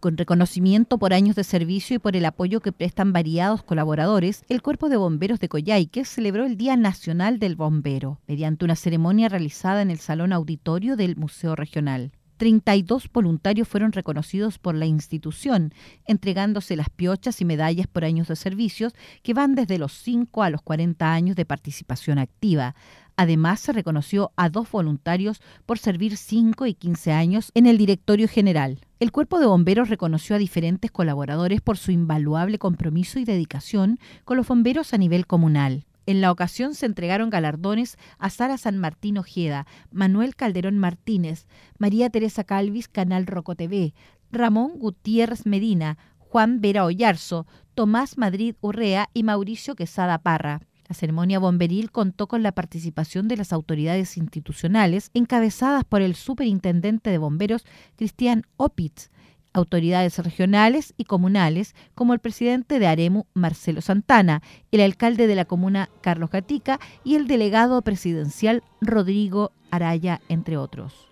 Con reconocimiento por años de servicio y por el apoyo que prestan variados colaboradores, el Cuerpo de Bomberos de Coyhaique celebró el Día Nacional del Bombero mediante una ceremonia realizada en el Salón Auditorio del Museo Regional. 32 voluntarios fueron reconocidos por la institución, entregándose las piochas y medallas por años de servicios que van desde los 5 a los 40 años de participación activa. Además, se reconoció a dos voluntarios por servir 5 y 15 años en el directorio general. El cuerpo de bomberos reconoció a diferentes colaboradores por su invaluable compromiso y dedicación con los bomberos a nivel comunal. En la ocasión se entregaron galardones a Sara San Martín Ojeda, Manuel Calderón Martínez, María Teresa Calvis, Canal Roco TV, Ramón Gutiérrez Medina, Juan Vera Ollarzo, Tomás Madrid Urrea y Mauricio Quesada Parra. La ceremonia bomberil contó con la participación de las autoridades institucionales encabezadas por el superintendente de bomberos Cristian Opitz, autoridades regionales y comunales, como el presidente de Aremu, Marcelo Santana, el alcalde de la comuna, Carlos Gatica, y el delegado presidencial, Rodrigo Araya, entre otros.